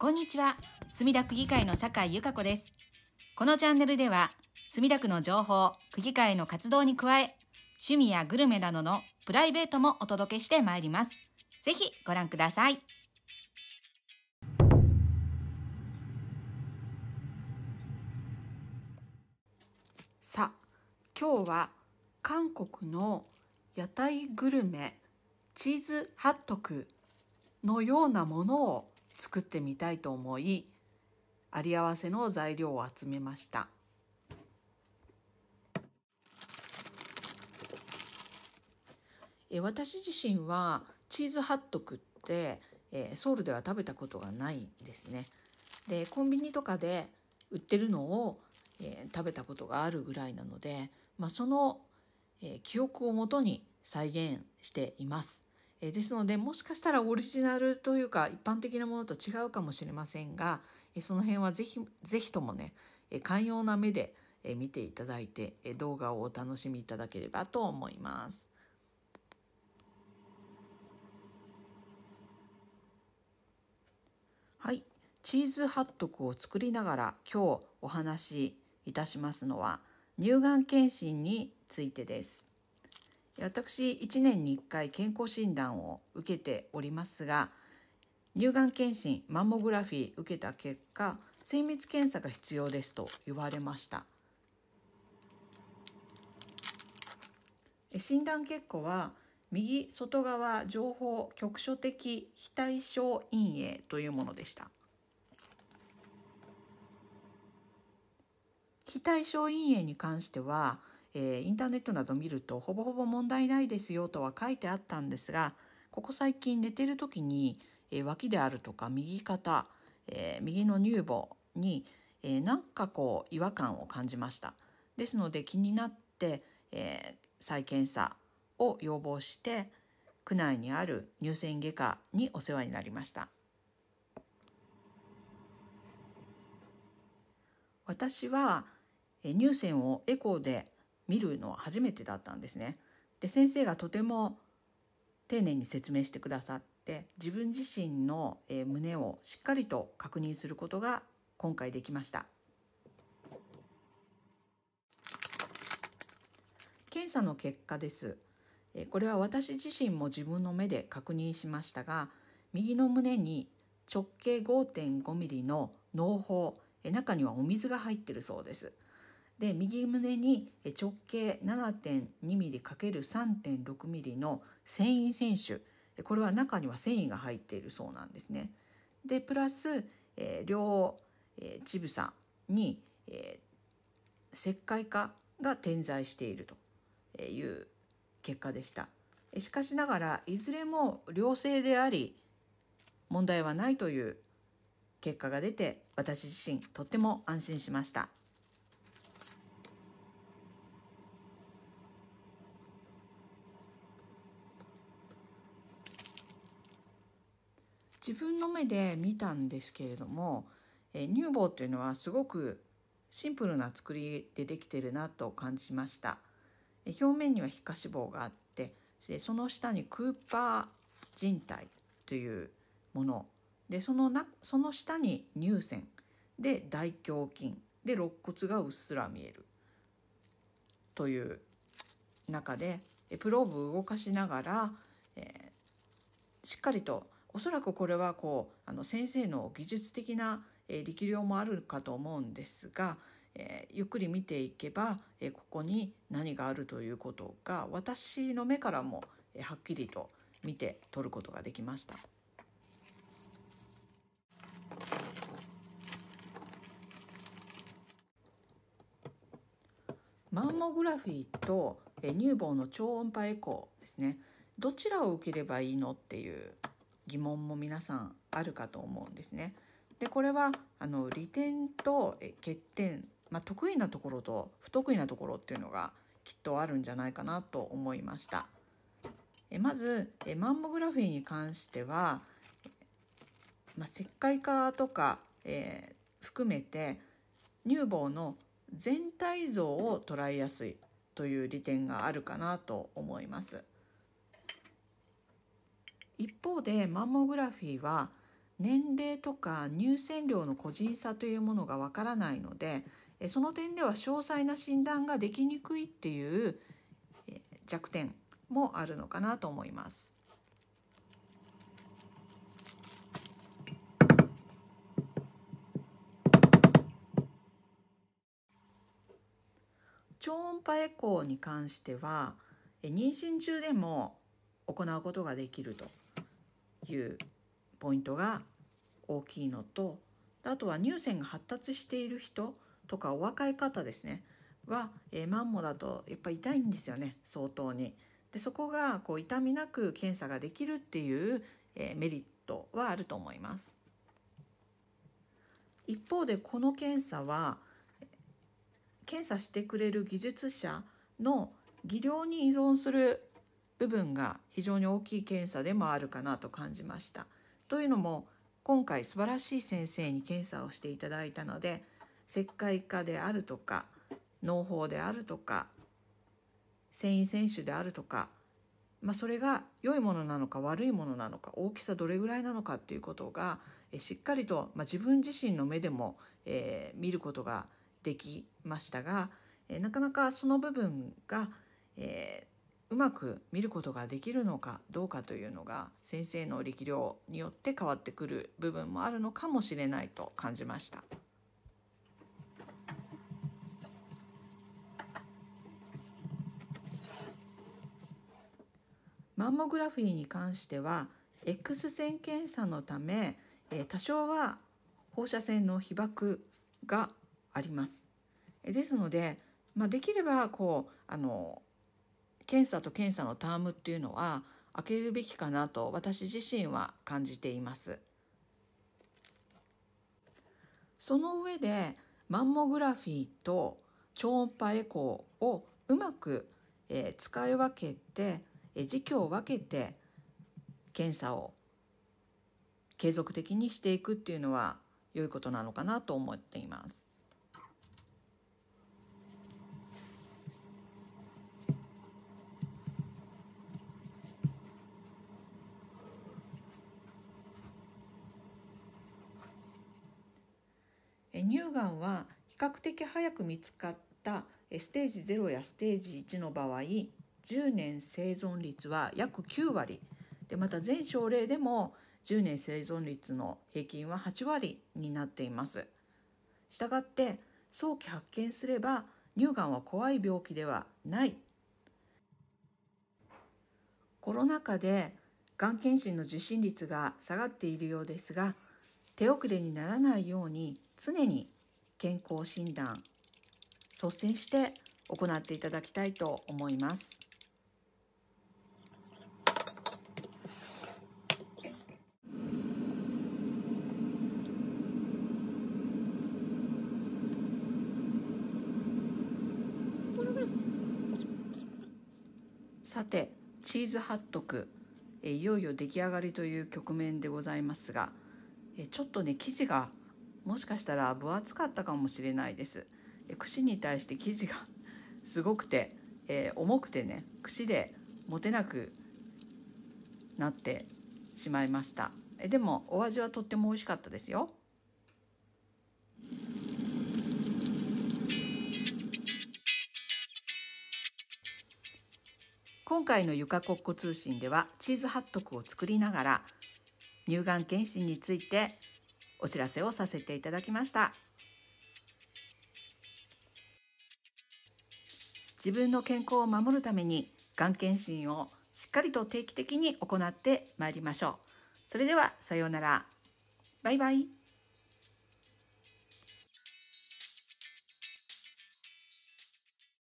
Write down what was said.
こんにちは墨田区議会の酒井由香子ですこのチャンネルでは墨田区の情報区議会の活動に加え趣味やグルメなどのプライベートもお届けしてまいりますぜひご覧くださいさあ今日は韓国の屋台グルメチーズハットクのようなものを作ってみたいと思いあり合わせの材料を集めました。私自身はチーズハットクって、えソウルでは食べたことがないんですね。でコンビニとかで売ってるのを、え食べたことがあるぐらいなので、まあ、その、え記憶をもとに再現しています。えですのでもしかしたらオリジナルというか一般的なものと違うかもしれませんが、えその辺はぜひぜひともね、え寛容な目で、え見ていただいて、え動画をお楽しみいただければと思います。はい、チーズハットクを作りながら今日お話しいたしますのは乳がん検診についてです。私1年に1回健康診断を受けておりますが乳がん検診マンモグラフィー受けた結果精密検査が必要ですと言われました診断結果は右外側情報局所的非対称陰影というものでした非対称陰影に関してはえー、インターネットなど見るとほぼほぼ問題ないですよとは書いてあったんですがここ最近寝てる時に、えー、脇であるとか右肩、えー、右の乳房に、えー、なんかこう違和感を感じました。ですので気になって、え再検査を要望して区内にある乳腺外科にお世話になりました。私は乳腺をエコーで見るのは初めてだったんですね。で先生がとても丁寧に説明してくださって自分自身の胸をしっかりと確認することが今回できました検査の結果ですこれは私自身も自分の目で確認しましたが右の胸に直径5.5 m m の脳胞中にはお水が入ってるそうですで右胸に直径 7.2mm×3.6mm の繊維選手これは中には繊維が入っているそうなんですね。でプラス、えー、両、えー、乳房に、えー、石灰化が点在しているという結果でした。しかしながらいずれも良性であり問題はないという結果が出て私自身とっても安心しました。自分の目で見たんですけれども、えー、乳房というのはすごくシンプルな作りでできてるなと感じました。えー、表面には皮下脂肪があってでその下にクーパー人体というものでそのなその下に乳腺で大胸筋で肋骨がうっすら見えるという中でプローブを動かしながら、えー、しっかりとおそらくこれはこうあの先生の技術的な、力量もあるかと思うんですが、えゆっくり見ていけば、えここに何があるということが私の目からも、はっきりと見て取ることができました。マンモグラフィーと乳房の超音波エコーですねどちらを受ければいいのっていう疑問も皆さんあるかと思うんですね。でこれはあの利点と欠点、まあ、得意なところと不得意なところっていうのがきっとあるんじゃないかなと思いました。えまずえマンモグラフィーに関しては、まあ、石灰化とか、えー、含めて乳房の全体像を捉えやすいという利点があるかなと思います。一方でマンモグラフィーは年齢とか入選量の個人差というものがわからないのでその点では詳細な診断ができにくいっていう弱点もあるのかなと思います。超音波エコーに関しては妊娠中でも行うことができるというポイントが大きいのとあとは乳腺が発達している人とかお若い方ですねは、えー、マンモだとやっぱり痛いんですよね相当に。でそこがこう痛みなく検査ができるっていう、えー、メリットはあると思います。一方でこの検査は検査してくれる技術者の技量に依存する部分が非常に大きい検査でもあるかなと感じました。というのも今回素晴らしい先生に検査をしていただいたので石灰化であるとか農法であるとか繊維選手であるとか、まあ、それが良いものなのか悪いものなのか大きさどれぐらいなのかっていうことがしっかりと、まあ、自分自身の目でも、えー、見ることができましたが、えー、なかなかその部分が、えー、うまく見ることができるのかどうかというのが先生の力量によって変わってくる部分もあるのかもしれないと感じました。マンモグラフィーに関しては X 線検査のため多少は放射線の被曝があります。ですので、まあ、できればこうあの検査と検査のタームっていうのは開けるべきかなと私自身は感じています。その上でマンモグラフィーと超音波エコーをうまく、え使い分けて、え時期を分けて検査を継続的にしていくっていうのは良いことなのかなと思っています。乳がんは比較的早く見つかったステージ0やステージ1の場合10年生存率は約9割でまた全症例でも10年生存率の平均は8割になっています。したがって早期発見すれば乳がんは怖い病気ではないコロナ禍でがん検診の受診率が下がっているようですが手遅れにならないように常に健康診断率先して行っていただきたいと思います。さてチーズハットクいよいよ出来上がりという局面でございますがちょっとね生地がもしかしたら分厚かったかもしれないです。串に対して生地がすごくて、えー、重くてね串で持てなくなってしまいましたえでもお味はとっても美味しかったですよ今回の「ゆかこっこ通信」ではチーズハットクを作りながら乳がん検診についてお知らせをさせていただきました。自分の健康を守るためにがん検診をしっかりと定期的に行ってまいりましょう。それではさようなら。バイバイ。